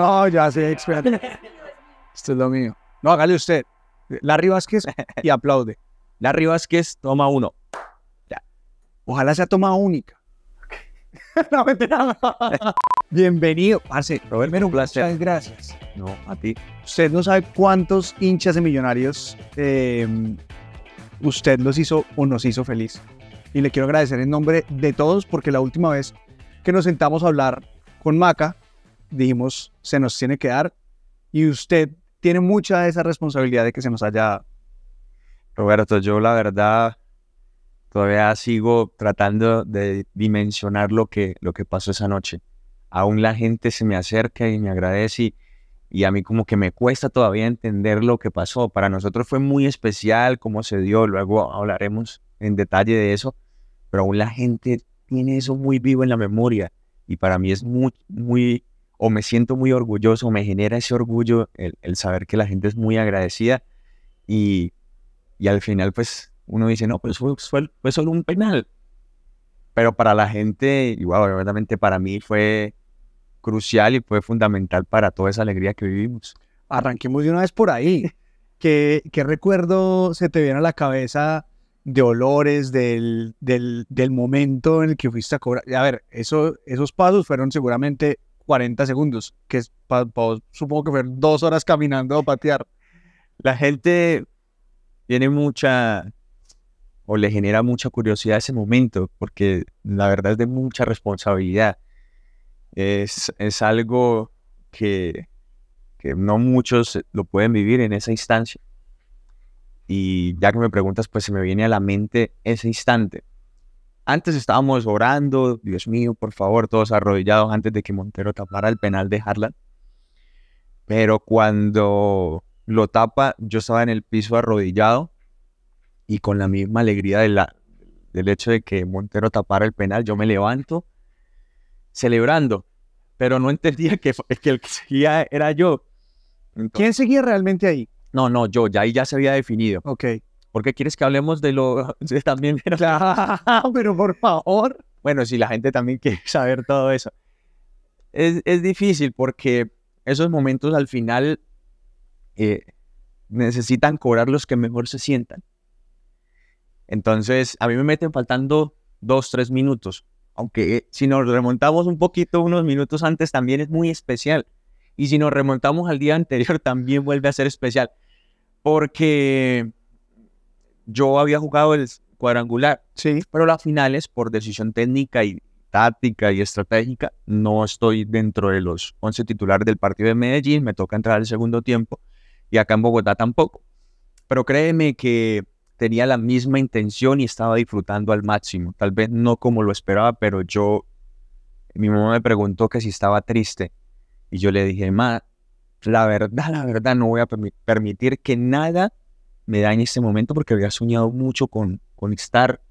no, ya sé, espérate. Esto es lo mío. No, hágale usted. Larry Vázquez y aplaude. Larry Vázquez toma uno. Ya. Ojalá sea toma única. Bienvenido, parce. Robert, Muchas gracias. No, a ti. Usted no sabe cuántos hinchas de millonarios em, usted los hizo o nos hizo feliz. Y le quiero agradecer en nombre de todos porque la última vez que nos sentamos a hablar con Maca, dijimos se nos tiene que dar y usted tiene mucha de esa responsabilidad de que se nos haya Roberto, yo la verdad todavía sigo tratando de dimensionar lo que, lo que pasó esa noche. Aún la gente se me acerca y me agradece y, a mí como que me cuesta todavía entender lo que pasó. Para nosotros fue muy especial cómo se dio, luego hablaremos en detalle de eso, pero aún la gente tiene eso muy vivo en la memoria y para mí es muy, muy o me siento muy orgulloso, me genera ese orgullo el, saber que la gente es muy agradecida y, al final pues uno dice, no, pues fue, solo un penal. Pero para la gente, igual, wow, verdaderamente para mí fue crucial y fue fundamental para toda esa alegría que vivimos. Arranquemos de una vez por ahí. ¿Qué, recuerdo se te viene a la cabeza de olores, del, del, del, momento en el que fuiste a cobrar? A ver, esos pasos fueron seguramente 40 segundos, que es supongo que ver dos horas caminando o patear. La gente tiene mucha o le genera mucha curiosidad ese momento, porque la verdad es de mucha responsabilidad. Es, es algo que, que no muchos lo pueden vivir en esa instancia. Y ya que me preguntas, pues se me viene a la mente ese instante. Antes estábamos orando, Dios mío, por favor, todos arrodillados antes de que Montero tapara el penal de Harlan. Pero cuando lo tapa, yo estaba en el piso arrodillado y con la misma alegría del hecho de que Montero tapara el penal, yo me levanto celebrando, pero no entendía que, el que seguía era yo. ¿Quién seguía realmente ahí? No, no, yo, ya ahí ya se había definido. Ok qué quieres que hablemos de lo también pero por favor. Bueno, si la gente también quiere saber todo eso. Es, es difícil porque esos momentos al final eh, necesitan cobrar los que mejor se sientan. Entonces, a mí me meten faltando dos, tres minutos. Aunque eh, si nos remontamos un poquito, unos minutos antes también es muy especial. Y si nos remontamos al día anterior, también vuelve a ser especial. Porque yo había jugado el cuadrangular, sí. pero las finales, por decisión técnica y táctica y estratégica, no estoy dentro de los 11 titulares del partido de Medellín, me toca entrar al segundo tiempo y acá en Bogotá tampoco. Pero créeme que tenía la misma intención y estaba disfrutando al máximo, tal vez no como lo esperaba, pero yo, mi mamá me preguntó que si estaba triste y yo le dije, ma, la verdad, la verdad, no voy a permitir que nada me da en este momento porque había soñado mucho con, con estar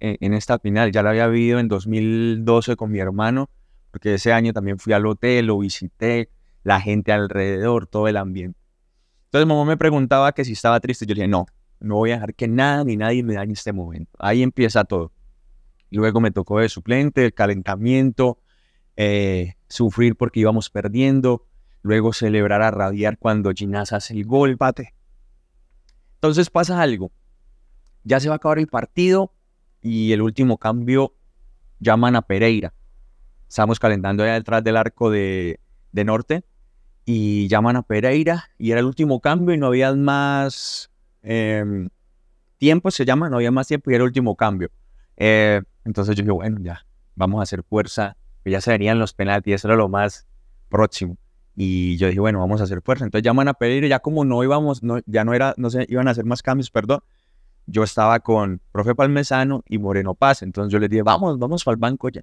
e, en, esta final. Ya la había vivido en 2012 con mi hermano, porque ese año también fui al hotel, lo visité, la gente alrededor, todo el ambiente. Entonces mamá me preguntaba que si estaba triste, yo le dije, no, no voy a dejar que nada ni nadie me da en este momento. Ahí empieza todo. Luego me tocó de suplente, el calentamiento, eh, sufrir porque íbamos perdiendo, luego celebrar a Radiar cuando Ginás hace el gol, pate. Entonces pasa algo. Ya se va a acabar el partido y el último cambio llaman a Pereira. Estamos calentando allá detrás del arco de, Norte y llaman a Pereira y era el último cambio y no había más em, tiempo, se llama, no había más tiempo y era el último cambio. Eh, entonces yo dije, bueno, ya, vamos a hacer fuerza, ya se verían los penaltis, eso era lo más próximo. Y yo dije, bueno, vamos a hacer fuerza. Entonces van a pedir ya como no íbamos, no, ya no era, no se iban a hacer más cambios, perdón. Yo estaba con profe Palmesano y Moreno Paz. Entonces yo les dije, vamos, vamos al banco ya.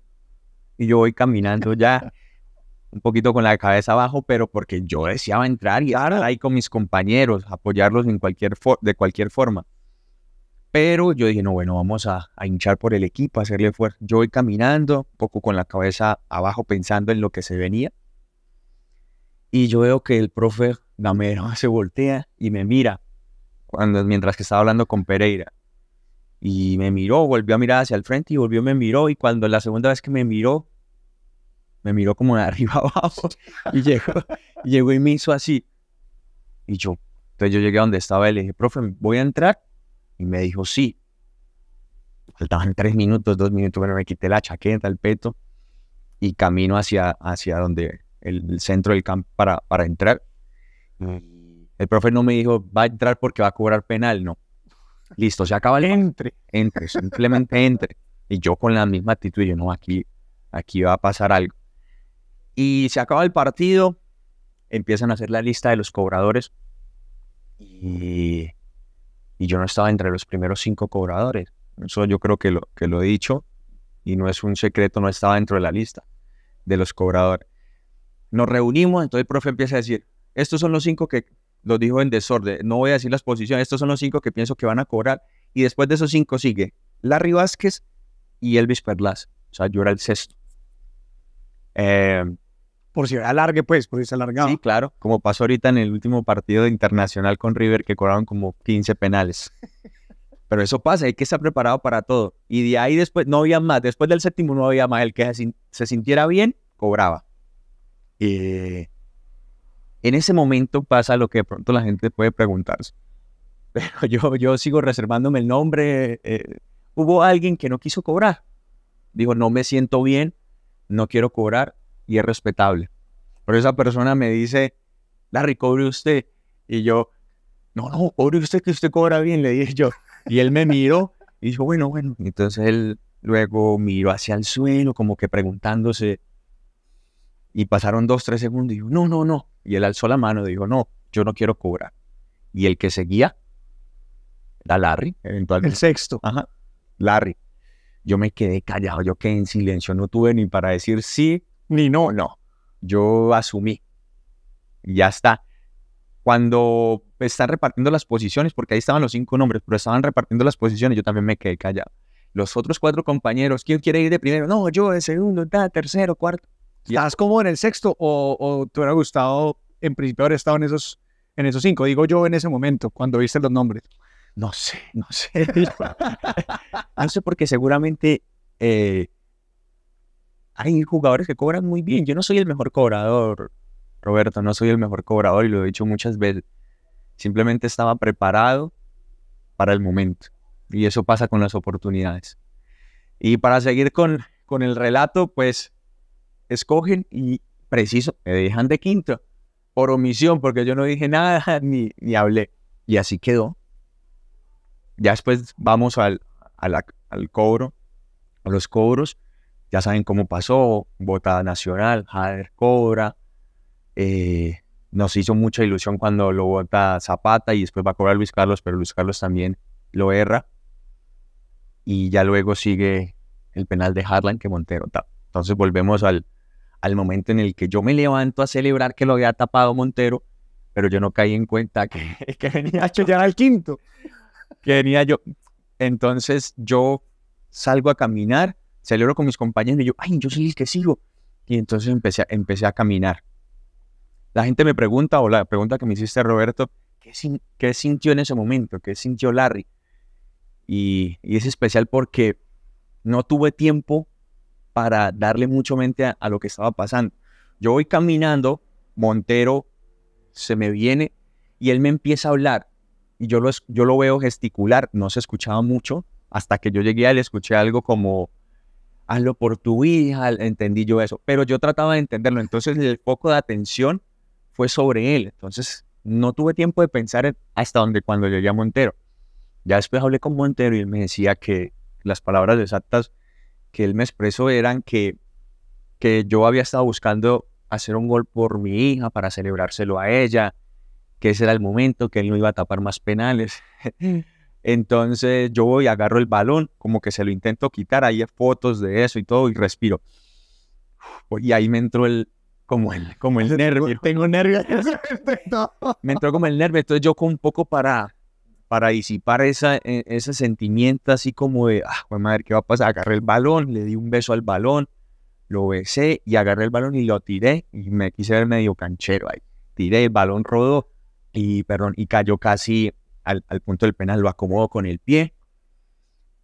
Y yo voy caminando ya, un poquito con la cabeza abajo, pero porque yo deseaba entrar y ahora ahí con mis compañeros, apoyarlos en cualquier de cualquier forma. Pero yo dije, no, bueno, vamos a, hinchar por el equipo, hacerle fuerza. Yo voy caminando, un poco con la cabeza abajo, pensando en lo que se venía y yo veo que el profe Gamero se voltea y me mira cuando, mientras que estaba hablando con Pereira. Y me miró, volvió a mirar hacia el frente y volvió, me miró. Y cuando la segunda vez que me miró, me miró como de arriba abajo. Y llegó, y y me hizo así. Y yo, entonces yo llegué a donde estaba él y le dije, profe, ¿voy a entrar? Y me dijo, sí. Faltaban tres minutos, dos minutos, bueno, me quité la chaqueta, el peto y camino hacia, hacia donde el centro del campo para, entrar. Mm. El profe no me dijo, va a entrar porque va a cobrar penal, no. Listo, se acaba el... Entre. Entre, simplemente entre. Y yo con la misma actitud, yo no, aquí, aquí va a pasar algo. Y se acaba el partido, empiezan a hacer la lista de los cobradores y, y yo no estaba entre los primeros cinco cobradores. Eso yo creo que lo, que lo he dicho y no es un secreto, no estaba dentro de la lista de los cobradores. Nos reunimos, entonces el profe empieza a decir, estos son los cinco que los dijo en desorden, no voy a decir las posiciones, estos son los cinco que pienso que van a cobrar. Y después de esos cinco sigue Larry Vázquez y Elvis Perlas. O sea, yo era el sexto. Eh, por si era alargue, pues, por si se alargaba. Sí, claro. Como pasó ahorita en el último partido internacional con River, que cobraron como 15 penales. Pero eso pasa, hay que estar preparado para todo. Y de ahí después, no había más. Después del séptimo no había más. El que se sintiera bien, cobraba. Eh, en ese momento pasa lo que de pronto la gente puede preguntarse. Pero yo, yo sigo reservándome el nombre. Eh, hubo alguien que no quiso cobrar. Dijo, no me siento bien, no quiero cobrar y es respetable. Pero esa persona me dice, Larry, cobre usted. Y yo, no, no, cobre usted que usted cobra bien, le dije yo. Y él me miró y dijo, bueno, bueno. Entonces él luego miró hacia el suelo como que preguntándose, y pasaron dos, tres segundos y dijo, no, no, no. Y él alzó la mano y dijo, no, yo no quiero cobrar. Y el que seguía era Larry, eventualmente. El sexto. Ajá, Larry. Yo me quedé callado, yo quedé en silencio, no tuve ni para decir sí ni no, no. Yo asumí. Y ya está. Cuando están repartiendo las posiciones, porque ahí estaban los cinco nombres, pero estaban repartiendo las posiciones, yo también me quedé callado. Los otros cuatro compañeros, ¿quién quiere ir de primero? No, yo de segundo, da, tercero, cuarto. ¿Estás como en el sexto o, te hubiera gustado en principio haber estado en esos, en esos cinco? Digo yo en ese momento, cuando viste los nombres. No sé, no sé. no sé porque seguramente eh, hay jugadores que cobran muy bien. Yo no soy el mejor cobrador, Roberto, no soy el mejor cobrador y lo he dicho muchas veces. Simplemente estaba preparado para el momento. Y eso pasa con las oportunidades. Y para seguir con, con el relato, pues escogen y preciso, me dejan de quinto por omisión, porque yo no dije nada ni, ni hablé. Y así quedó. Ya después vamos al, al, cobro, a los cobros. Ya saben cómo pasó, votada nacional, Jader cobra. Eh, nos hizo mucha ilusión cuando lo vota Zapata y después va a cobrar Luis Carlos, pero Luis Carlos también lo erra. Y ya luego sigue el penal de Harlan que Montero Entonces volvemos al, al momento en el que yo me levanto a celebrar que lo había tapado Montero, pero yo no caí en cuenta que, que venía a era al quinto, que venía yo. Entonces yo salgo a caminar, celebro con mis compañeros y yo, ay, yo sí que sigo. Y entonces empecé, a caminar. La gente me pregunta, o la pregunta que me hiciste Roberto, ¿qué, sintió en ese momento? ¿Qué sintió Larry? Y, y es especial porque no tuve tiempo para darle mucho mente a, lo que estaba pasando. Yo voy caminando, Montero se me viene y él me empieza a hablar y yo lo, yo lo veo gesticular, no se escuchaba mucho, hasta que yo llegué a él escuché algo como, hazlo por tu hija, entendí yo eso, pero yo trataba de entenderlo, entonces el foco de atención fue sobre él, entonces no tuve tiempo de pensar hasta donde cuando llegué a Montero. Ya después hablé con Montero y él me decía que las palabras exactas que él me expresó eran que, que yo había estado buscando hacer un gol por mi hija para celebrárselo a ella, que ese era el momento, que él no iba a tapar más penales. Mm. Entonces yo voy, agarro el balón, como que se lo intento quitar, ahí hay fotos de eso y todo, y respiro. y ahí me entró el, como el, como el nervio. Tengo nervios. me entró como el nervio, entonces yo con un poco para, para disipar esa, e, ese sentimiento así como de, ah, madre, ¿qué va a pasar? Agarré el balón, le di un beso al balón, lo besé y agarré el balón y lo tiré y me quise ver medio canchero ahí. Tiré, el balón rodó y, perdón, y cayó casi al, punto del penal, lo acomodo con el pie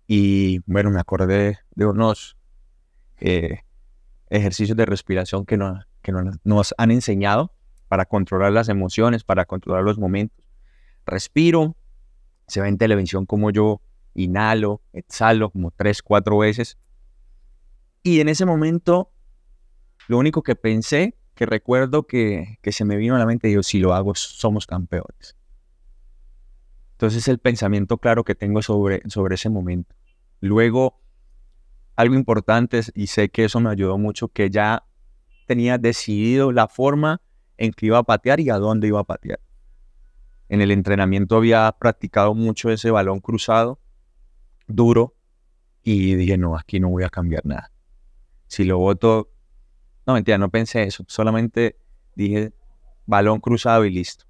y bueno, me acordé de unos eh, ejercicios de respiración que, que nos han enseñado para controlar las emociones, para controlar los momentos. Respiro, se ve en televisión como yo inhalo, exhalo como tres, cuatro veces. Y en ese momento, lo único que pensé, que recuerdo que, se me vino a la mente, yo si lo hago, somos campeones. Entonces el pensamiento claro que tengo sobre, sobre ese momento. Luego, algo importante, y sé que eso me ayudó mucho, que ya tenía decidido la forma en que iba a patear y a dónde iba a patear. En el entrenamiento había practicado mucho ese balón cruzado, duro, y dije, no, aquí no voy a cambiar nada. Si lo voto, no mentira, no pensé eso, solamente dije balón cruzado y listo.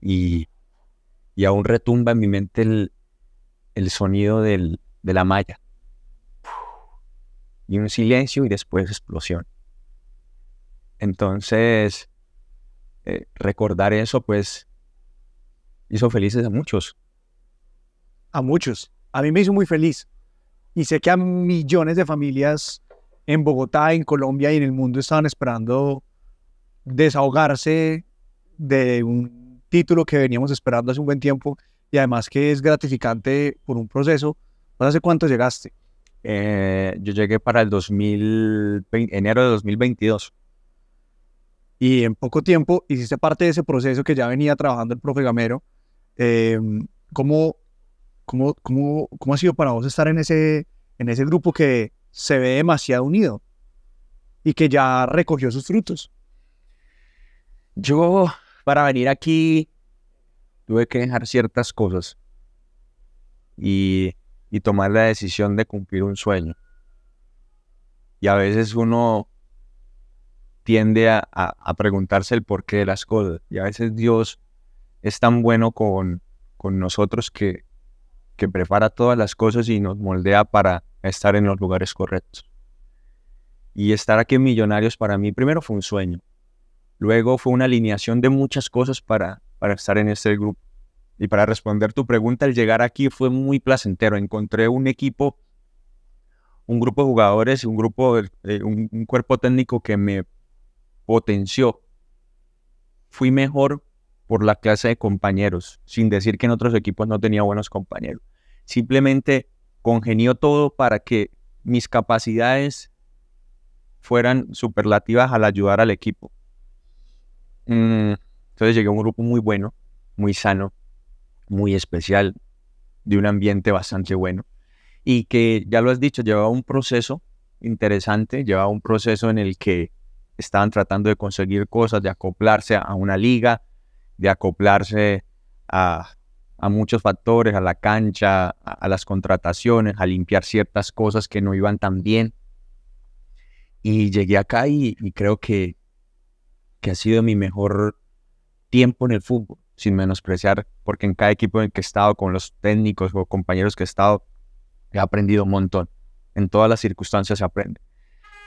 Y, y aún retumba en mi mente el, sonido de la malla. Y un silencio y después explosión. Entonces, eh, recordar eso, pues hizo felices a muchos. A muchos. A mí me hizo muy feliz. Y sé que a millones de familias en Bogotá, en Colombia y en el mundo estaban esperando desahogarse de un título que veníamos esperando hace un buen tiempo y además que es gratificante por un proceso. ¿No hace cuánto llegaste? Eh, yo llegué para el 2020, enero de 2022. Y en poco tiempo hiciste parte de ese proceso que ya venía trabajando el profe Gamero Em, ¿cómo, cómo, cómo, ha sido para vos estar en ese, en ese grupo que se ve demasiado unido y que ya recogió sus frutos? Yo, para venir aquí, tuve que dejar ciertas cosas y, tomar la decisión de cumplir un sueño. Y a veces uno tiende a, a, preguntarse el porqué de las cosas. Y a veces Dios es tan bueno con, nosotros que, que prepara todas las cosas y nos moldea para estar en los lugares correctos. Y estar aquí en Millonarios para mí primero fue un sueño. Luego fue una alineación de muchas cosas para, para estar en este grupo. Y para responder tu pregunta, el llegar aquí fue muy placentero. Encontré un equipo, un grupo de jugadores, un grupo, un cuerpo técnico que me potenció. Fui mejor por la clase de compañeros, sin decir que en otros equipos no tenía buenos compañeros. Simplemente congenió todo para que mis capacidades fueran superlativas al ayudar al equipo. Mm, entonces llegué a un grupo muy bueno, muy sano, muy especial, de un ambiente bastante bueno y que, ya lo has dicho, llevaba un proceso interesante, llevaba un proceso en el que estaban tratando de conseguir cosas, de acoplarse a una liga, de acoplarse a, muchos factores, a la cancha, a, las contrataciones, a limpiar ciertas cosas que no iban tan bien. Y llegué acá y, creo que, ha sido mi mejor tiempo en el fútbol, sin menospreciar, porque en cada equipo en que he estado, con los técnicos o compañeros que he estado, he aprendido un montón. En todas las circunstancias se aprende.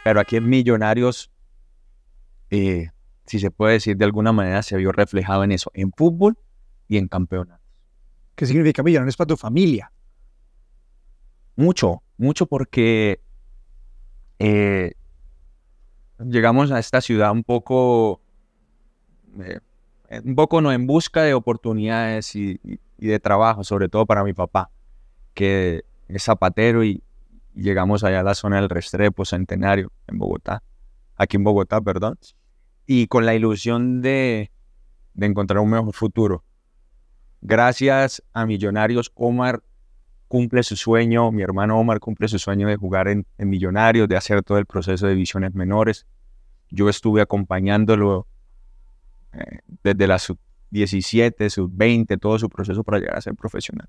Pero aquí en Millonarios eh, si se puede decir de alguna manera, se vio reflejado en eso, en fútbol y en campeonatos. ¿Qué significa es para tu familia? Mucho, mucho porque eh, llegamos a esta ciudad un poco, eh, un poco en busca de oportunidades y, de trabajo, sobre todo para mi papá, que es zapatero y llegamos allá a la zona del Restrepo, Centenario, en Bogotá, aquí en Bogotá, perdón y con la ilusión de, encontrar un mejor futuro. Gracias a Millonarios, Omar cumple su sueño, mi hermano Omar cumple su sueño de jugar en, Millonarios, de hacer todo el proceso de divisiones menores. Yo estuve acompañándolo eh, desde la sub-17, sub-20, todo su proceso para llegar a ser profesional.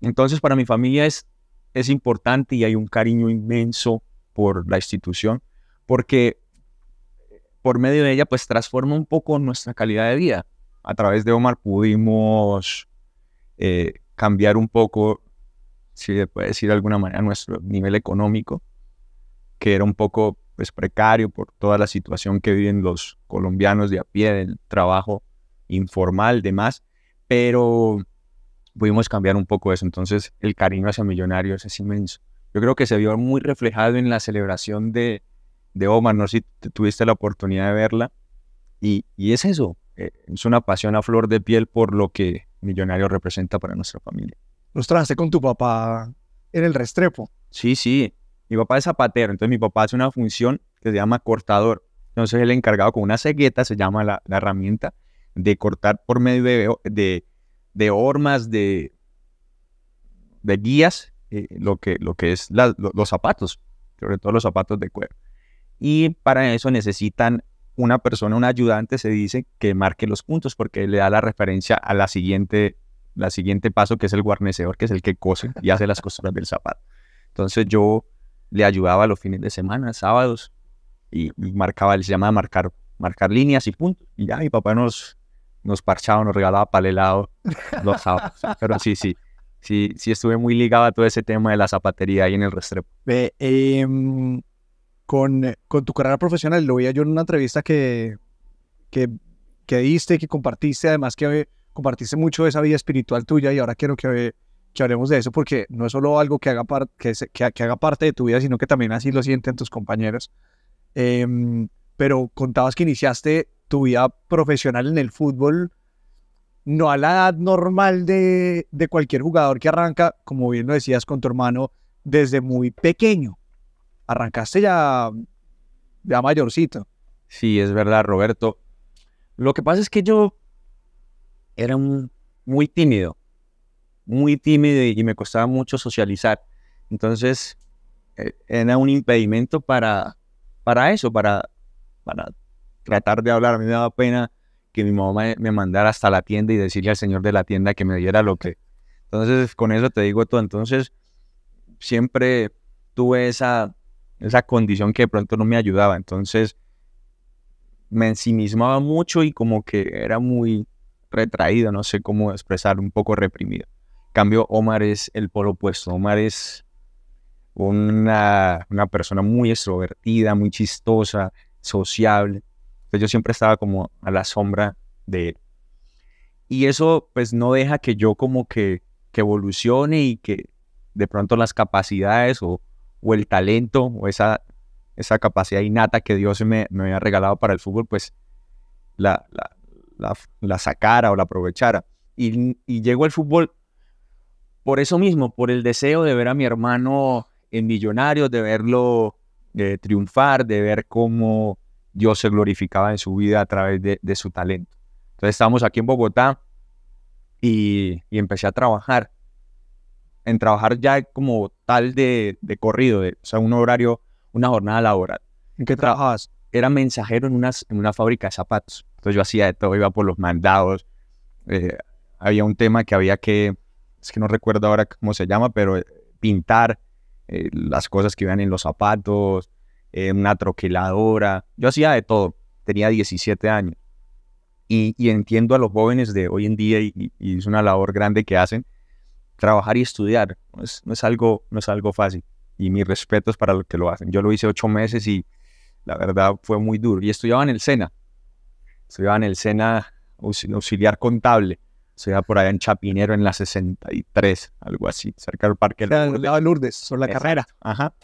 Entonces, para mi familia es, es importante y hay un cariño inmenso por la institución, porque por medio de ella, pues transforma un poco nuestra calidad de vida. A través de Omar pudimos eh, cambiar un poco, si se puede decir de alguna manera, nuestro nivel económico, que era un poco pues, precario por toda la situación que viven los colombianos de a pie, del trabajo informal, demás, pero pudimos cambiar un poco eso. Entonces, el cariño hacia Millonarios es inmenso. Yo creo que se vio muy reflejado en la celebración de, de Omar, no sé si tuviste la oportunidad de verla. Y, es eso, eh, es una pasión a flor de piel por lo que Millonario representa para nuestra familia. Los traste con tu papá en el Restrepo. Sí, sí. Mi papá es zapatero, entonces mi papá hace una función que se llama cortador. Entonces el encargado con una cegueta, se llama la, herramienta, de cortar por medio de, de, hormas, de, de guías, eh, lo, que, lo que es los zapatos, sobre todo los zapatos de cuero y para eso necesitan una persona, un ayudante, se dice que marque los puntos porque le da la referencia a la siguiente, la siguiente paso que es el guarnecedor, que es el que cose y hace las costuras del zapato. Entonces yo le ayudaba los fines de semana, sábados, y, marcaba, se llamaba marcar, marcar líneas y puntos. Y ya mi papá nos, nos parchaba, nos regalaba helado los sábados. Pero sí, sí, sí, sí estuve muy ligado a todo ese tema de la zapatería ahí en el Restrepo. eh, con, eh, con tu carrera profesional. Lo veía yo en una entrevista que, que, que diste, que compartiste, además que eh, compartiste mucho de esa vida espiritual tuya y ahora quiero que, eh, que hablemos de eso porque no es solo algo que haga, que, que, haga parte de tu vida, sino que también así lo sienten tus compañeros. Em, pero contabas que iniciaste tu vida profesional en el fútbol, no a la edad normal de, de cualquier jugador que arranca, como bien lo decías con tu hermano, desde muy pequeño arrancaste ya, ya mayorcito. Sí, es verdad, Roberto. Lo que pasa es que yo era muy tímido, muy tímido y me costaba mucho socializar. Entonces, eh, era un impedimento para, para eso, para, para tratar de hablar. A mí me daba pena que mi mamá me mandara hasta la tienda y decirle al señor de la tienda que me diera lo que... Entonces, con eso te digo todo. Entonces, siempre tuve esa esa condición que de pronto no me ayudaba. Entonces me ensimismaba mucho y como que era muy retraído, no sé cómo expresar, un poco reprimido. cambio, Omar es el polo opuesto. Omar es una, persona muy extrovertida, muy chistosa, sociable. Entonces yo siempre estaba como a la sombra de él. Y eso pues no deja que yo como que, que evolucione y que de pronto las capacidades o, o el talento o esa, esa capacidad innata que Dios me, me había regalado para el fútbol, pues la, la, sacara o la aprovechara. Y, llegó el al fútbol por eso mismo, por el deseo de ver a mi hermano en Millonarios, de verlo eh, triunfar, de ver cómo Dios se glorificaba en su vida a través de, su talento. Entonces estábamos aquí en Bogotá y, y, empecé a trabajar en trabajar ya como tal de, de corrido, o sea, un horario, una jornada laboral. ¿En qué trabajabas? Era mensajero en, unas, en una fábrica de zapatos. Entonces yo hacía de todo, iba por los mandados. Eh, había un tema que había que, es que no recuerdo ahora cómo se llama, pero eh, pintar eh, las cosas que iban en los zapatos, una troqueladora. Yo hacía de todo. Tenía 17 años. Y, entiendo a los jóvenes de hoy en día y, es una labor grande que hacen, trabajar y estudiar. No es, no es, algo, no es algo fácil. Y mis respetos para los que lo hacen. Yo lo hice ocho meses y la verdad fue muy duro. Y estudiaba en el SENA. Estudiaba en el SENA auxiliar contable. Estudiaba por allá en Chapinero, en la 63, algo así, cerca del Parque Lourdes. Lado de Lourdes, sobre la carrera. Ajá,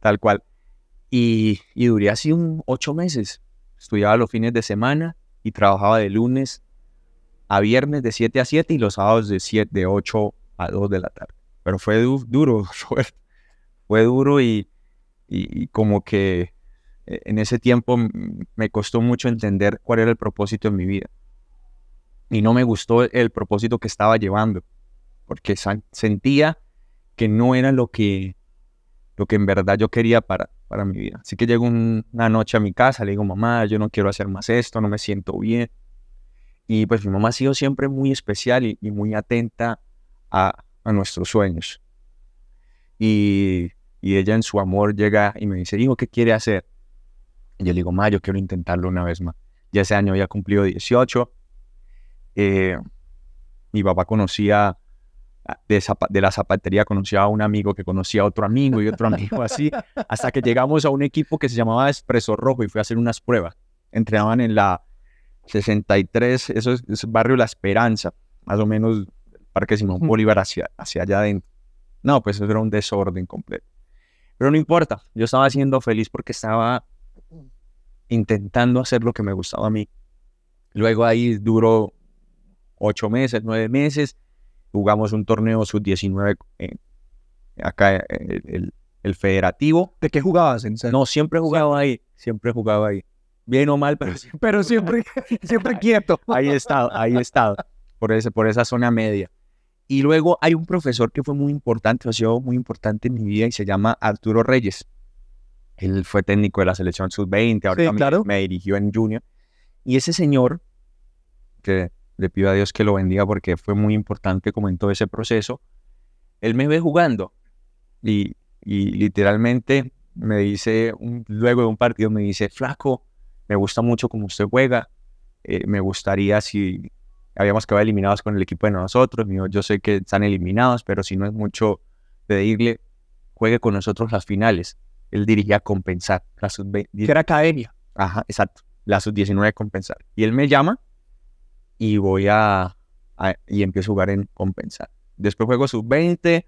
tal cual. Y, y duré así un ocho meses. Estudiaba los fines de semana y trabajaba de lunes a viernes de 7 a 7 y los sábados de, 7, de 8 a 2 de la tarde. Pero fue duro, Fue duro y, como que e, en ese tiempo me costó mucho entender cuál era el propósito en mi vida. Y no me gustó el propósito que estaba llevando, porque sentía que no era lo que, lo que en verdad yo quería para, para mi vida. Así que llego una noche a mi casa, le digo, mamá, yo no quiero hacer más esto, no me siento bien. Y pues mi mamá ha sido siempre muy especial y muy atenta a, a nuestros sueños. Y, y, ella en su amor llega y me dice, hijo, ¿qué quiere hacer? Y yo le digo, ma, yo quiero intentarlo una vez más. Ya ese año había cumplido 18. Eh, mi papá conocía de, de, la zapatería conocía a un amigo que conocía a otro amigo y otro amigo así, hasta que llegamos a un equipo que se llamaba Espresso Rojo y fui a hacer unas pruebas. Entrenaban en la 63, eso es, es barrio La Esperanza, más o menos Parque Simón mm. Bolívar hacia, hacia allá adentro. No, pues eso era un desorden completo. Pero no importa, yo estaba siendo feliz porque estaba intentando hacer lo que me gustaba a mí. Luego ahí duró ocho meses, nueve meses, jugamos un torneo sub-19 eh, acá eh, el, el, federativo. ¿De qué jugabas? no, siempre jugaba ahí, siempre jugaba ahí. Bien o mal, pero siempre, pero siempre, siempre quieto. ahí he estado, ahí he estado, por, ese, por esa zona media. Y luego hay un profesor que fue muy importante, ha sido muy importante en mi vida y se llama Arturo Reyes. Él fue técnico de la selección sub-20, ahora me, dirigió en junior. Y ese señor, que le pido a Dios que lo bendiga porque fue muy importante como en todo ese proceso, él me ve jugando y, y literalmente me dice, luego de un partido me dice, flaco, me gusta mucho como usted juega, eh, me gustaría si habíamos quedado eliminados con el equipo de nosotros, yo sé que están eliminados, pero si no es mucho pedirle, juegue con nosotros las finales. Él dirigía Compensar, la sub-20. Que era academia. Ajá, exacto, la sub-19 Compensar. Y él me llama y voy a, y empiezo a jugar en Compensar. Después juego sub-20,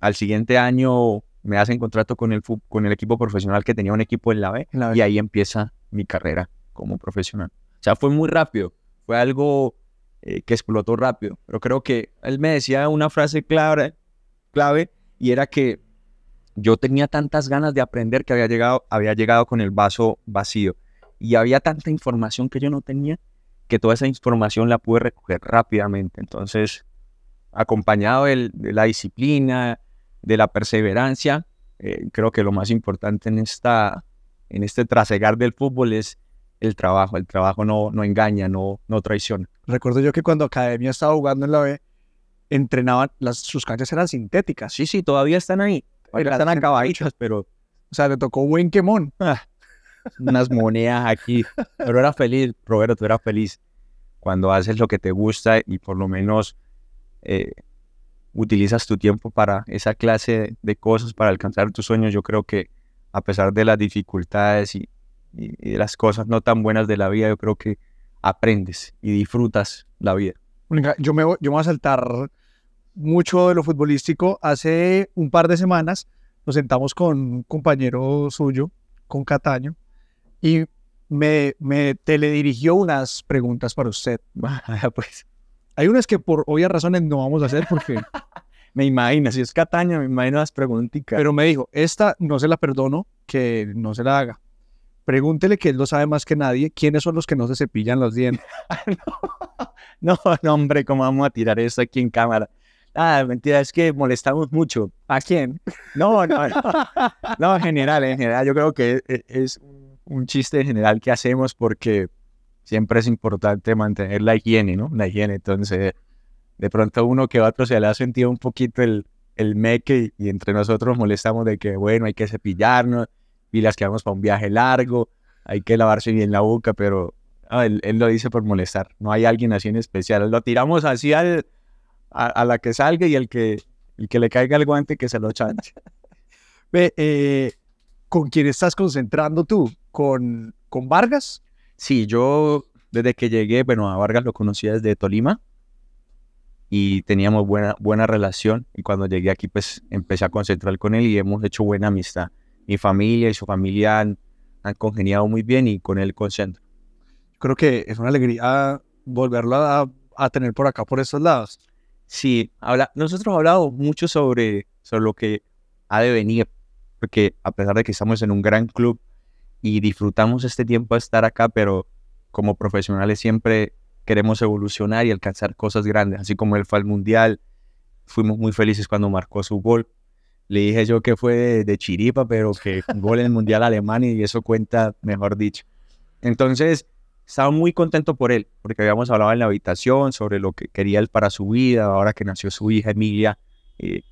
al siguiente año me hacen contrato con el, con el equipo profesional que tenía un equipo en la B, y ahí empieza mi carrera como profesional. O sea, fue muy rápido, fue algo eh, que explotó rápido. Pero creo que él me decía una frase clave, clave y era que yo tenía tantas ganas de aprender que había llegado, había llegado con el vaso vacío. Y había tanta información que yo no tenía que toda esa información la pude recoger rápidamente. Entonces, acompañado de la disciplina, de la perseverancia, eh, creo que lo más importante en, esta, en este trasegar del fútbol es el trabajo. El trabajo no, engaña, no, no traiciona. Recuerdo yo que cuando Academia estaba jugando en la B, entrenaban, las, sus canchas eran sintéticas. Sí, sí, todavía están ahí. están acabaditas, pero... O sea, te tocó buen quemón. Ah, unas monedas aquí. Pero era feliz, Roberto, tú eras feliz cuando haces lo que te gusta y por lo menos eh, utilizas tu tiempo para esa clase de cosas, para alcanzar tus sueños. Yo creo que a pesar de las dificultades y, y, las cosas no tan buenas de la vida, yo creo que aprendes y disfrutas la vida. Yo me, voy, yo voy a saltar mucho de lo futbolístico. Hace un par de semanas nos sentamos con un compañero suyo, con Cataño, y me, me teledirigió unas preguntas para usted. Ah, pues, hay unas que por obvias razones no vamos a hacer porque... me imagino, si es Cataño, me imagino las preguntitas. Pero me dijo, esta no se la perdono, que no se la haga pregúntele que él lo sabe más que nadie, ¿quiénes son los que no se cepillan los dientes? Ah, no, no, hombre, ¿cómo vamos a tirar eso aquí en cámara? Ah, mentira, es que molestamos mucho. ¿A quién? No, no, no. en general, en general, yo creo que e, e, es un chiste general que hacemos porque siempre es importante mantener la higiene, ¿no? La higiene. Entonces, de pronto uno que otro se le ha sentido un poquito el, el meque y entre nosotros molestamos de que, bueno, hay que cepillarnos las que vamos para un viaje largo, hay que lavarse bien la boca, pero ah, él, él, lo dice por molestar, no hay alguien así en especial, lo tiramos así al, a, la que salga y el que, el que le caiga el guante que se lo chancha. Ve, eh, ¿Con quién estás concentrando tú? ¿Con, ¿Con Vargas? Sí, yo desde que llegué, bueno, a Vargas lo conocí desde Tolima y teníamos buena, buena relación. Y cuando llegué aquí, pues empecé a concentrar con él y hemos hecho buena amistad mi familia y su familia han, congeniado muy bien y con él concentro. Creo que es una alegría volverlo a, tener por acá, por esos lados. Sí, habla, nosotros hablamos mucho sobre, sobre lo que ha de venir, porque a pesar de que estamos en un gran club y disfrutamos este tiempo de estar acá, pero como profesionales siempre queremos evolucionar y alcanzar cosas grandes, así como el fue Mundial, fuimos muy felices cuando marcó su gol, le dije yo que fue de, chiripa, pero que gol en el Mundial Alemania y eso cuenta, mejor dicho. Entonces, estaba muy contento por él, porque habíamos hablado en la habitación sobre lo que quería él para su vida, ahora que nació su hija Emilia, eh,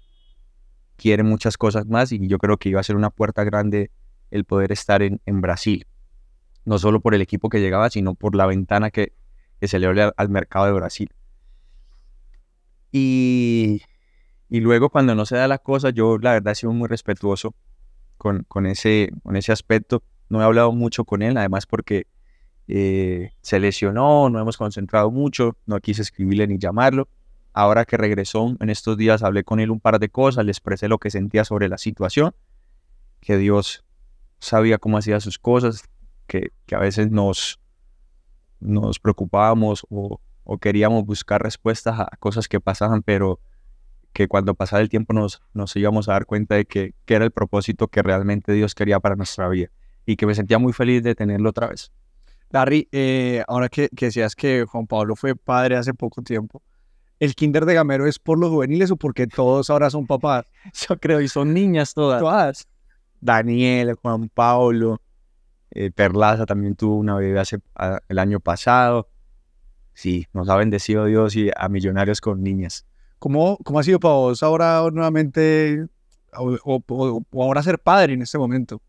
quiere muchas cosas más y yo creo que iba a ser una puerta grande el poder estar en, en Brasil, no solo por el equipo que llegaba, sino por la ventana que, se le abre al mercado de Brasil. Y y luego cuando no se da la cosa, yo la verdad he sido muy respetuoso con, ese, con ese aspecto. No he hablado mucho con él, además porque eh, se lesionó, no hemos concentrado mucho, no quise escribirle ni llamarlo. Ahora que regresó en estos días hablé con él un par de cosas, le expresé lo que sentía sobre la situación, que Dios sabía cómo hacía sus cosas, que, a veces nos, nos preocupábamos o, o queríamos buscar respuestas a cosas que pasaban, pero que cuando pasara el tiempo nos, nos íbamos a dar cuenta de que, que era el propósito que realmente Dios quería para nuestra vida y que me sentía muy feliz de tenerlo otra vez. Larry, eh, ahora que, decías que Juan Pablo fue padre hace poco tiempo, ¿el kinder de Gamero es por los juveniles o porque todos ahora son papás? Yo creo, y son niñas todas. Todas. Daniel, Juan Pablo, eh, Perlaza también tuvo una bebé hace, el año pasado. Sí, nos ha bendecido Dios y a millonarios con niñas. ¿Cómo, ha sido para vos ahora nuevamente o, ahora ser padre en este momento?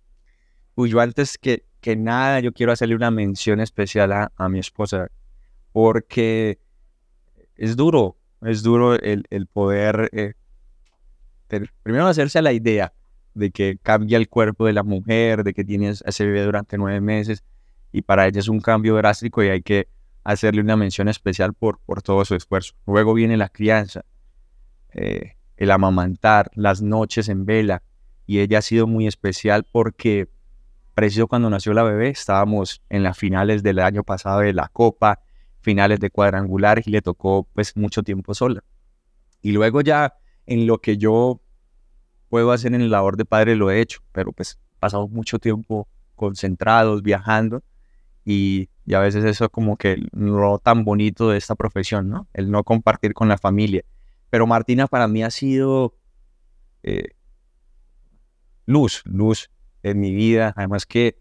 Pues yo antes que, que nada, yo quiero hacerle una mención especial a, mi esposa, porque es duro, es duro el, poder, eh, primero hacerse la idea de que cambia el cuerpo de la mujer, de que tienes ese bebé durante nueve meses, y para ella es un cambio drástico y hay que hacerle una mención especial por, por todo su esfuerzo. Luego viene la crianza, eh, el amamantar, las noches en vela. Y ella ha sido muy especial porque preciso cuando nació la bebé estábamos en las finales del año pasado de la Copa, finales de cuadrangular, y le tocó pues mucho tiempo sola. Y luego ya en lo que yo puedo hacer en el labor de padre lo he hecho, pero pues pasamos mucho tiempo concentrados, viajando y, a veces eso como que lo tan bonito de esta profesión, ¿no? El no compartir con la familia. Pero Martina para mí ha sido eh, luz, luz en mi vida. Además que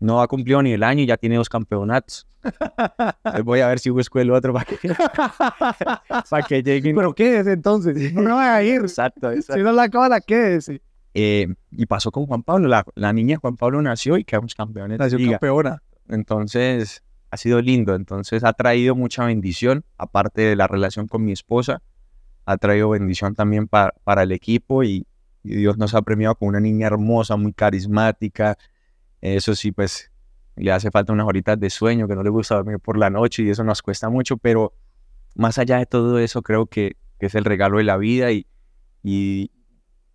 no ha cumplido ni el año y ya tiene dos campeonatos. Voy a ver si busco el otro para que, para que Pero qué entonces, no va a ir. Exacto, Si no la acaba, la quédese. Eh, y pasó con Juan Pablo, la, niña Juan Pablo nació y quedamos campeones. Nació campeona. Entonces, ha sido lindo. Entonces, ha traído mucha bendición, aparte de la relación con mi esposa ha traído bendición también para, para el equipo y, Dios nos ha premiado con una niña hermosa, muy carismática. Eso sí, pues le hace falta unas horitas de sueño, que no le gusta dormir por la noche y eso nos cuesta mucho, pero más allá de todo eso, creo que, es el regalo de la vida y, y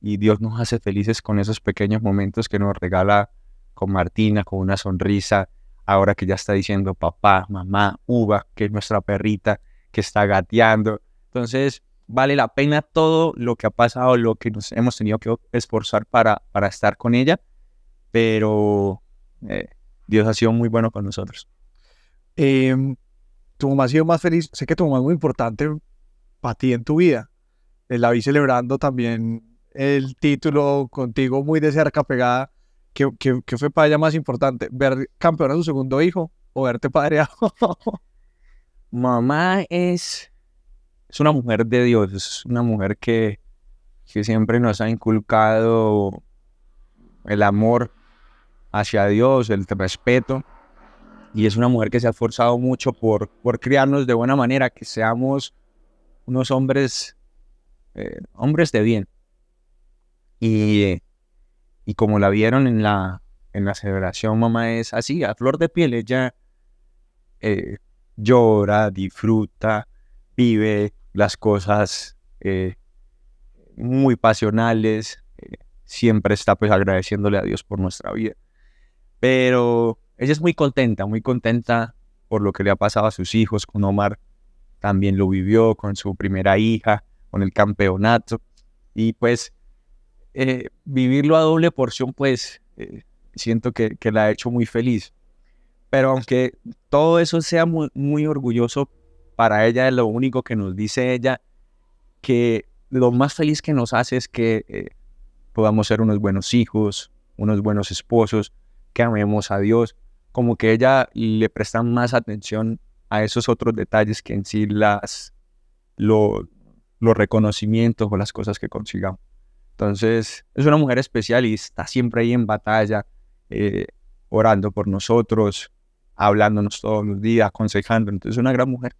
Dios nos hace felices con esos pequeños momentos que nos regala con Martina, con una sonrisa, ahora que ya está diciendo papá, mamá, uva, que es nuestra perrita, que está gateando. Entonces, vale la pena todo lo que ha pasado, lo que nos hemos tenido que esforzar para, para estar con ella, pero eh, Dios ha sido muy bueno con nosotros. Em, tu mamá ha sido más feliz, sé que tu mamá es muy importante para ti en tu vida. Eh, la vi celebrando también el título contigo muy de cerca pegada. ¿Qué, fue para ella más importante? ¿Ver campeón a su segundo hijo o verte padreado? mamá es una mujer de Dios, es una mujer que, siempre nos ha inculcado el amor hacia Dios, el respeto. Y es una mujer que se ha esforzado mucho por, por criarnos de buena manera, que seamos unos hombres, eh, hombres de bien. Y, como la vieron en la, en la celebración, mamá es así, a flor de piel, ella eh, llora, disfruta, vive, las cosas eh, muy pasionales, eh, siempre está pues agradeciéndole a Dios por nuestra vida. Pero ella es muy contenta, muy contenta por lo que le ha pasado a sus hijos, con Omar también lo vivió, con su primera hija, con el campeonato. Y pues eh, vivirlo a doble porción, pues siento que, que, la ha hecho muy feliz. Pero aunque todo eso sea muy orgulloso, para ella es lo único que nos dice ella, que lo más feliz que nos hace es que eh, podamos ser unos buenos hijos, unos buenos esposos, que amemos a Dios, como que ella le presta más atención a esos otros detalles que en sí las, los reconocimientos o las cosas que consigamos. Entonces, es una mujer especial y está siempre ahí en batalla, eh, orando por nosotros, hablándonos todos los días, aconsejando. Entonces, es una gran mujer.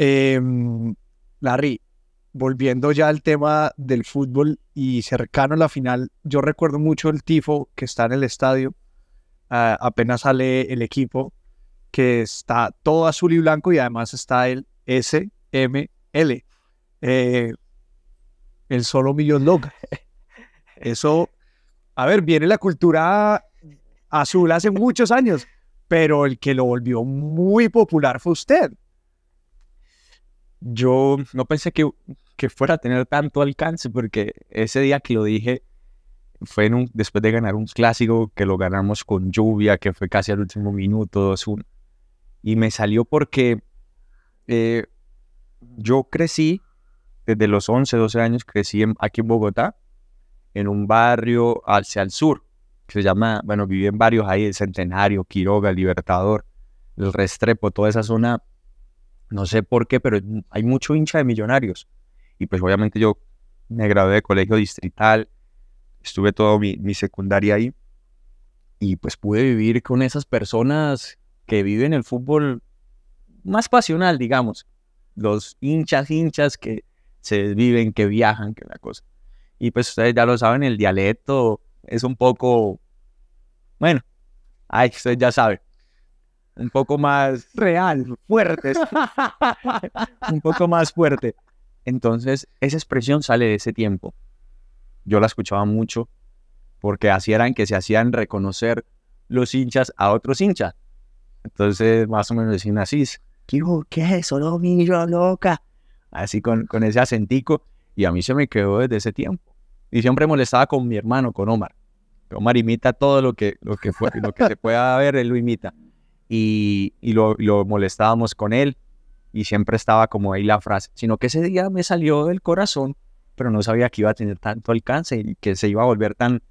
Em, Larry, volviendo ya al tema del fútbol y cercano a la final, yo recuerdo mucho el tifo que está en el estadio. apenas sale el equipo que está todo azul y blanco y además está el SML, eh, el solo millón loca. Eso, a ver, viene la cultura azul hace muchos años, pero el que lo volvió muy popular fue usted yo no pensé que, fuera a tener tanto alcance porque ese día que lo dije fue después de ganar un clásico que lo ganamos con lluvia, que fue casi al último minuto, 2 Y me salió porque eh, yo crecí, desde los 11, 12 años, crecí aquí en Bogotá, en un barrio hacia el sur, que se llama, bueno, viví en varios ahí, el Centenario, Quiroga, Libertador, el Restrepo, toda esa zona no sé por qué, pero hay mucho hincha de millonarios. Y pues obviamente yo me gradué de colegio distrital, estuve toda mi, secundaria ahí y pues pude vivir con esas personas que viven el fútbol más pasional, digamos. Los hinchas, hinchas que se viven, que viajan, que la cosa. Y pues ustedes ya lo saben, el dialecto es un poco, bueno, ustedes ya saben un poco más real, fuertes, un poco más fuerte. Entonces, esa expresión sale de ese tiempo. Yo la escuchaba mucho porque así eran que se hacían reconocer los hinchas a otros hinchas. Entonces, más o menos decían así, ¿qué, eso, solo mío, loca? Así con, ese acentico. Y a mí se me quedó desde ese tiempo. Y siempre molestaba con mi hermano, con Omar. Omar imita todo lo que, lo que, fue, lo que se pueda ver, él lo imita y, lo, molestábamos con él y siempre estaba como ahí la frase, sino que ese día me salió del corazón, pero no sabía que iba a tener tanto alcance y que se iba a volver tan,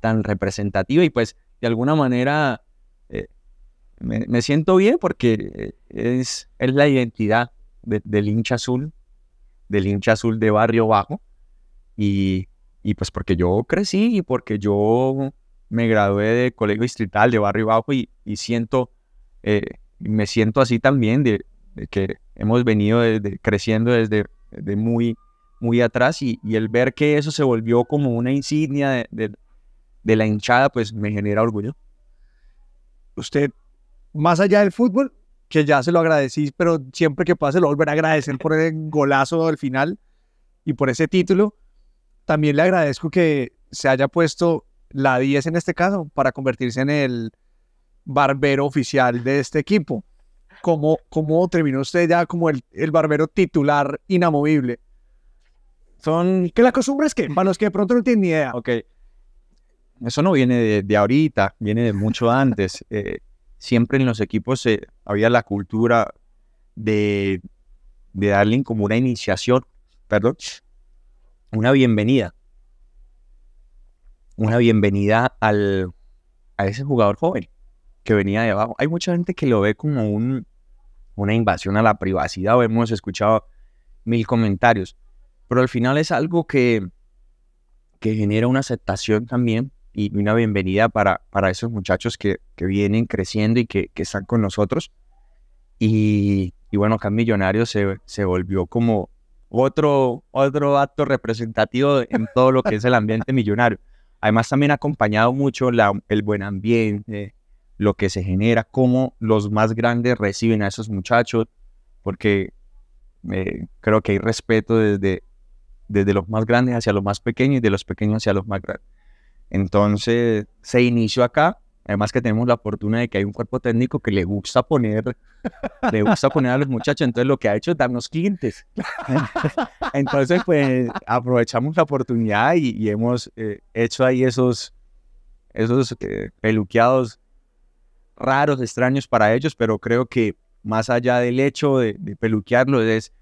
tan representativa y pues de alguna manera eh, me, siento bien porque eh, es, es la identidad del hincha azul, del hincha azul de Barrio Bajo y, y pues porque yo crecí y porque yo me gradué de colegio distrital de Barrio Bajo y, y siento eh, me siento así también, de, que hemos venido creciendo desde, muy, muy atrás y, el ver que eso se volvió como una insignia de, la hinchada, pues me genera orgullo. Usted, más allá del fútbol, que ya se lo agradecís, pero siempre que pase lo volveré a agradecer por el golazo del final y por ese título. También le agradezco que se haya puesto la 10 en este caso para convertirse en el barbero oficial de este equipo. como terminó usted ya como el, barbero titular inamovible? Son que la costumbre es que, para los que de pronto no tienen ni idea. Ok. Eso no viene de, ahorita, viene de mucho antes. Eh, siempre en los equipos eh, había la cultura de, de darle como una iniciación, perdón, una bienvenida. Una bienvenida al, a ese jugador joven que venía de abajo. Hay mucha gente que lo ve como un, una invasión a la privacidad o hemos escuchado mil comentarios, pero al final es algo que, que genera una aceptación también y una bienvenida para, para esos muchachos que, que vienen creciendo y que, que están con nosotros. Y, y bueno, acá millonario Millonarios se, se volvió como otro, otro acto representativo en todo lo que es el ambiente millonario. Además, también ha acompañado mucho el buen ambiente, lo que se genera, cómo los más grandes reciben a esos muchachos, porque eh, creo que hay respeto desde, desde los más grandes hacia los más pequeños y de los pequeños hacia los más grandes. Entonces se inició acá, además que tenemos la oportunidad de que hay un cuerpo técnico que le gusta poner, le gusta poner a los muchachos, entonces lo que ha hecho es darnos clientes. Entonces pues aprovechamos la oportunidad y, hemos eh, hecho ahí esos, esos eh, peluqueados raros, extraños para ellos, pero creo que más allá del hecho de, peluquearlos es,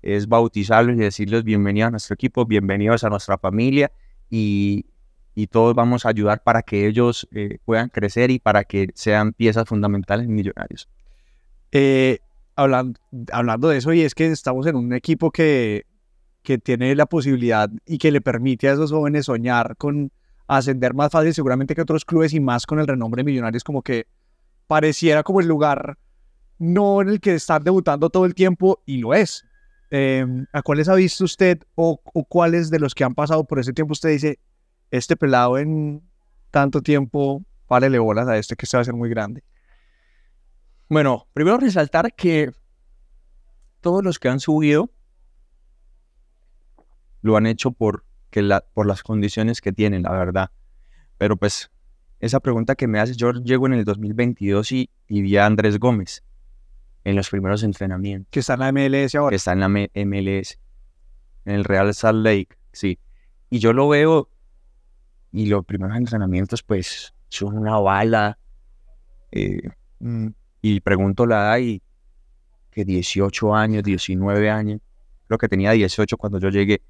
es bautizarlos y decirles bienvenidos a nuestro equipo, bienvenidos a nuestra familia y, todos vamos a ayudar para que ellos eh, puedan crecer y para que sean piezas fundamentales en Millonarios. Eh, hablando, hablando de eso, y es que estamos en un equipo que, que tiene la posibilidad y que le permite a esos jóvenes soñar con ascender más fácil seguramente que otros clubes y más con el renombre de Millonarios como que pareciera como el lugar no en el que están debutando todo el tiempo y lo es. Em, ¿A cuáles ha visto usted o, cuáles de los que han pasado por ese tiempo usted dice, este pelado en tanto tiempo, párele bolas a este que se este va a hacer muy grande? Bueno, primero resaltar que todos los que han subido lo han hecho por, la, por las condiciones que tienen, la verdad. Pero pues esa pregunta que me hace, yo llego en el 2022 y, vi a Andrés Gómez en los primeros entrenamientos. Que está en la MLS ahora. Que está en la MLS, en el Real Salt Lake, sí. Y yo lo veo y los primeros entrenamientos pues son una bala. Eh, mm. y pregunto la edad y que 18 años, 19 años, creo que tenía 18 cuando yo llegué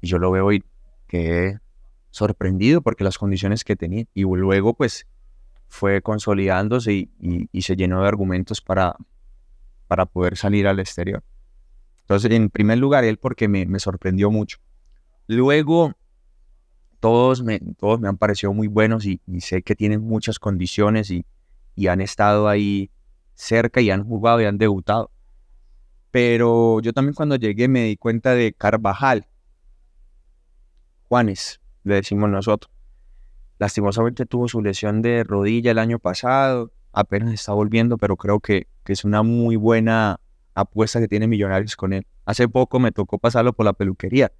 y yo lo veo y que sorprendido porque las condiciones que tenía y luego pues fue consolidándose y, se llenó de argumentos para, para poder salir al exterior. Entonces, en primer lugar, él porque me, sorprendió mucho. Luego, todos me, todos me han parecido muy buenos y, sé que tienen muchas condiciones y, y, han estado ahí cerca y han jugado y han debutado. Pero yo también cuando llegué me di cuenta de Carvajal, Juanes, le decimos nosotros. Lastimosamente tuvo su lesión de rodilla el año pasado, apenas está volviendo, pero creo que, que es una muy buena apuesta que tiene Millonarios con él. Hace poco me tocó pasarlo por la peluquería.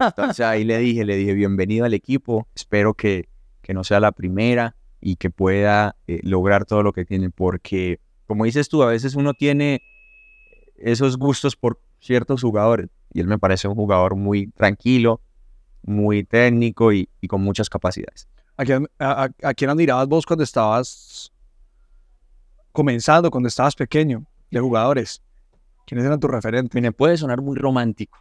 Entonces ahí le dije, le dije, bienvenido al equipo, espero que, no sea la primera y que pueda eh, lograr todo lo que tiene, porque como dices tú, a veces uno tiene esos gustos por ciertos jugadores y él me parece un jugador muy tranquilo, muy técnico y, con muchas capacidades. ¿A quién, a, admirabas vos cuando estabas comenzando, cuando estabas pequeño, de jugadores? ¿Quiénes eran tus referentes? Mire, puede sonar muy romántico,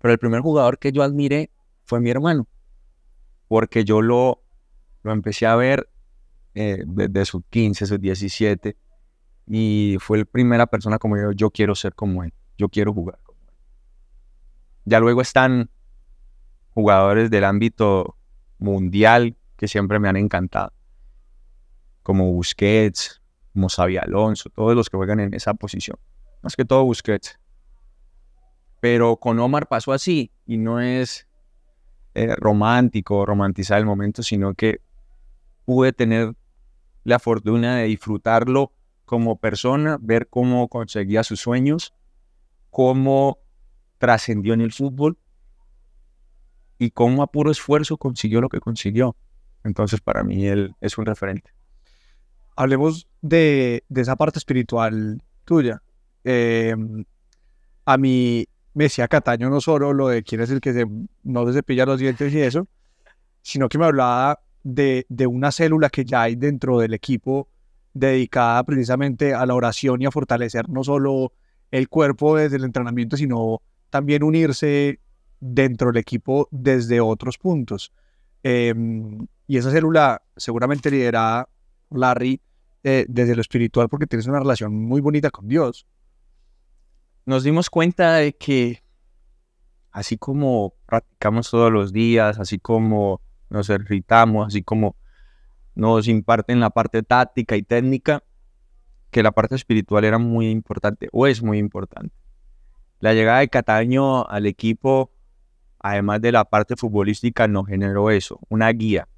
pero el primer jugador que yo admiré fue mi hermano, porque yo lo, lo empecé a ver eh, desde sus 15, sus 17, y fue la primera persona como yo, yo quiero ser como él, yo quiero jugar como él. Ya luego están jugadores del ámbito mundial que siempre me han encantado, como Busquets, como Xavi Alonso, todos los que juegan en esa posición, más que todo Busquets. Pero con Omar pasó así y no es eh, romántico, romantizar el momento, sino que pude tener la fortuna de disfrutarlo como persona, ver cómo conseguía sus sueños, cómo trascendió en el fútbol y con un puro esfuerzo consiguió lo que consiguió. Entonces, para mí, él es un referente. Hablemos de, de esa parte espiritual tuya. Em, a mí me decía Cataño no solo lo de quién es el que se, no se cepilla los dientes y eso, sino que me hablaba de, de una célula que ya hay dentro del equipo dedicada precisamente a la oración y a fortalecer no solo el cuerpo desde el entrenamiento, sino también unirse dentro del equipo desde otros puntos. Em, y esa célula seguramente liderada, Larry, eh, desde lo espiritual, porque tienes una relación muy bonita con Dios. Nos dimos cuenta de que así como practicamos todos los días, así como nos irritamos, así como nos imparten la parte táctica y técnica, que la parte espiritual era muy importante o es muy importante. La llegada de Cataño al equipo además de la parte futbolística, nos generó eso, una guía.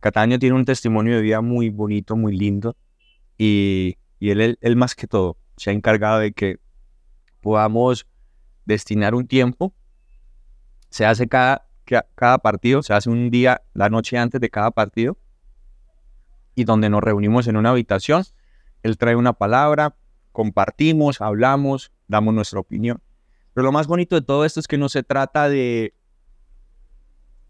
Cataño tiene un testimonio de vida muy bonito, muy lindo, y, él, más que todo se ha encargado de que podamos destinar un tiempo. Se hace cada partido, se hace un día, la noche antes de cada partido, y donde nos reunimos en una habitación. Él trae una palabra, compartimos, hablamos, damos nuestra opinión. Pero lo más bonito de todo esto es que no se trata de,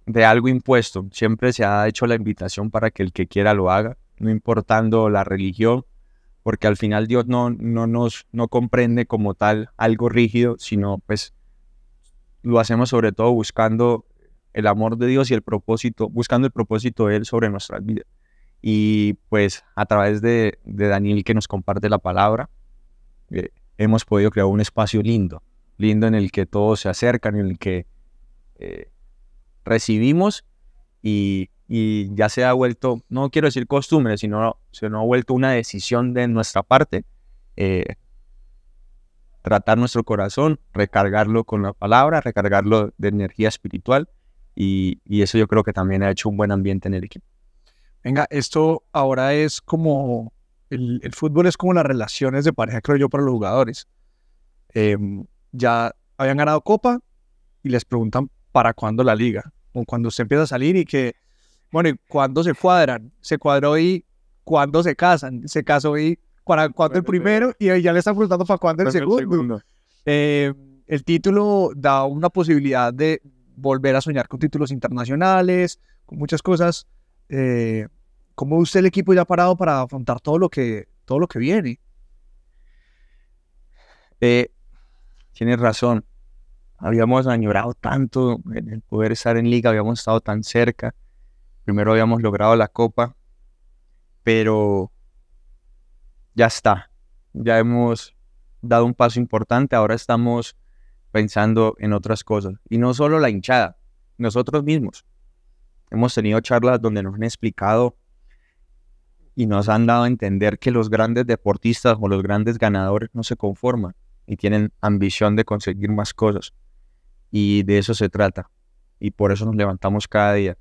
de algo impuesto. Siempre se ha hecho la invitación para que el que quiera lo haga, no importando la religión, porque al final Dios no, no nos no comprende como tal algo rígido, sino pues lo hacemos sobre todo buscando el amor de Dios y el propósito, buscando el propósito de Él sobre nuestras vidas. Y pues a través de, de Daniel que nos comparte la palabra, eh, hemos podido crear un espacio lindo lindo en el que todos se acercan, en el que eh, recibimos y, ya se ha vuelto, no quiero decir costumbre, sino se nos ha vuelto una decisión de nuestra parte, eh, tratar nuestro corazón, recargarlo con la palabra, recargarlo de energía espiritual y, eso yo creo que también ha hecho un buen ambiente en el equipo. Venga, esto ahora es como el, fútbol es como las relaciones de pareja, creo yo, para los jugadores. Em, ya habían ganado Copa y les preguntan para cuándo la liga, o cuando usted empieza a salir y que, bueno, ¿y cuándo se cuadran? Se cuadró y cuándo se casan, se casó y para cuándo el primero y ya le están preguntando para cuándo el segundo. El, eh, el título da una posibilidad de volver a soñar con títulos internacionales, con muchas cosas. Eh, ¿Cómo usted el equipo ya parado para afrontar todo lo que, todo lo que viene? Eh, tienes razón. Habíamos añorado tanto el poder estar en liga, habíamos estado tan cerca. Primero habíamos logrado la copa, pero ya está. Ya hemos dado un paso importante, ahora estamos pensando en otras cosas. Y no solo la hinchada, nosotros mismos. Hemos tenido charlas donde nos han explicado y nos han dado a entender que los grandes deportistas o los grandes ganadores no se conforman y tienen ambición de conseguir más cosas. Y de eso se trata. Y por eso nos levantamos cada día.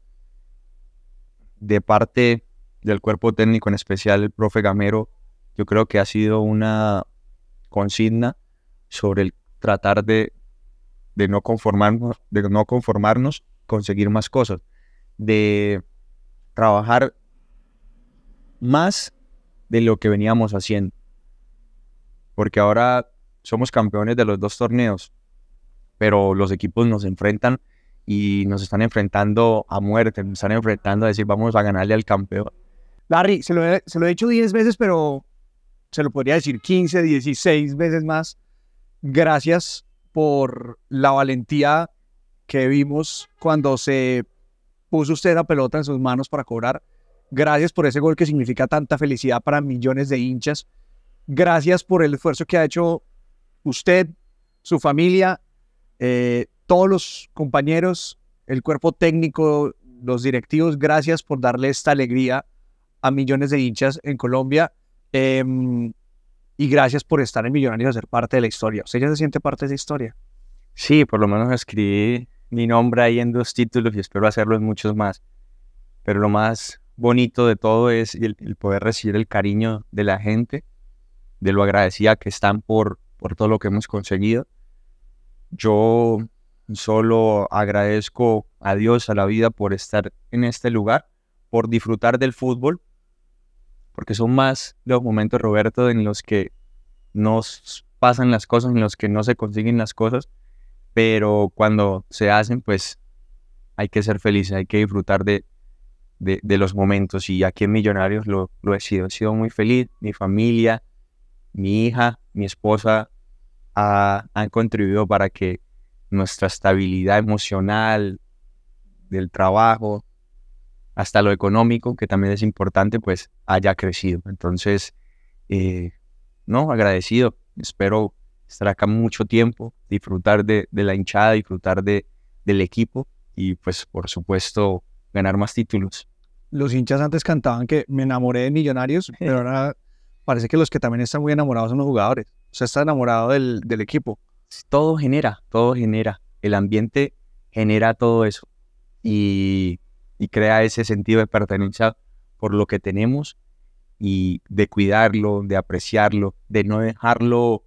De parte del cuerpo técnico, en especial el profe Gamero, yo creo que ha sido una consigna sobre el tratar de, de no conformarnos, de no conformarnos, conseguir más cosas, de trabajar más de lo que veníamos haciendo. Porque ahora somos campeones de los dos torneos, pero los equipos nos enfrentan y nos están enfrentando a muerte, nos están enfrentando a decir vamos a ganarle al campeón. Larry, se lo he, hecho 10 veces, pero se lo podría decir 15, 16 veces más. Gracias por la valentía que vimos cuando se puso usted la pelota en sus manos para cobrar. Gracias por ese gol que significa tanta felicidad para millones de hinchas. Gracias por el esfuerzo que ha hecho usted, su familia, eh, todos los compañeros, el cuerpo técnico, los directivos, gracias por darle esta alegría a millones de hinchas en Colombia. Em, y gracias por estar en Millonarios a ser parte de la historia. ¿Usted ya se siente parte de esa historia? Sí, por lo menos escribí mi nombre ahí en dos títulos y espero hacerlo en muchos más. Pero lo más bonito de todo es el poder recibir el cariño de la gente, de lo agradecida que están por, por todo lo que hemos conseguido. Yo solo agradezco a Dios, a la vida, por estar en este lugar, por disfrutar del fútbol, porque son más los momentos, Roberto, en los que nos pasan las cosas, en los que no se consiguen las cosas, pero cuando se hacen, pues hay que ser felices, hay que disfrutar de, los momentos. Y aquí en Millonarios lo, lo he sido, he sido muy feliz, mi familia, mi hija, mi esposa ha, han contribuido para que nuestra estabilidad emocional, del trabajo, hasta lo económico, que también es importante, pues haya crecido. Entonces, eh, no, agradecido. Espero estar acá mucho tiempo, disfrutar de, de la hinchada, disfrutar de, del equipo y pues por supuesto ganar más títulos. Los hinchas antes cantaban que me enamoré de millonarios, pero ahora parece que los que también están muy enamorados son los jugadores. O sea, está enamorado del, equipo. Todo genera, todo genera. El ambiente genera todo eso y, y crea ese sentido de pertenencia por lo que tenemos y de cuidarlo, de apreciarlo, de no dejarlo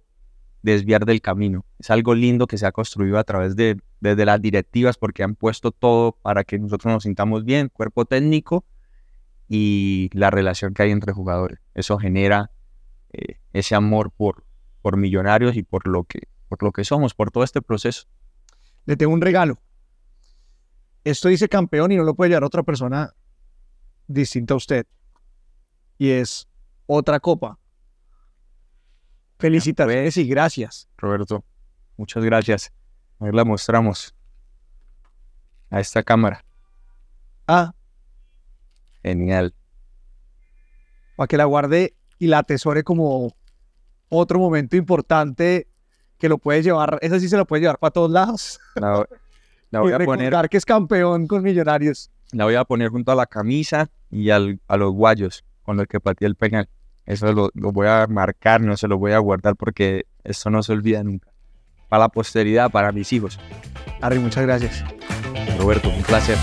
desviar del camino. Es algo lindo que se ha construido a través de desde las directivas porque han puesto todo para que nosotros nos sintamos bien, cuerpo técnico y la relación que hay entre jugadores. Eso genera eh, ese amor por, por millonarios y por lo, que, por lo que somos, por todo este proceso. Le tengo un regalo. Esto dice campeón y no lo puede llevar otra persona distinta a usted. Y es otra copa. Felicidades. y pues, gracias. Roberto, muchas gracias. A la mostramos a esta cámara. Ah, Genial. Para que la guarde y la atesore como otro momento importante que lo puede llevar, eso sí se lo puede llevar para todos lados. La, voy a poner. que es campeón con Millonarios. La voy a poner junto a la camisa y a los guayos con los que pateé el penal. Eso lo, lo, voy a marcar, no se lo voy a guardar porque eso no se olvida nunca. Para la posteridad, para mis hijos. Harry, muchas gracias. Roberto, un placer.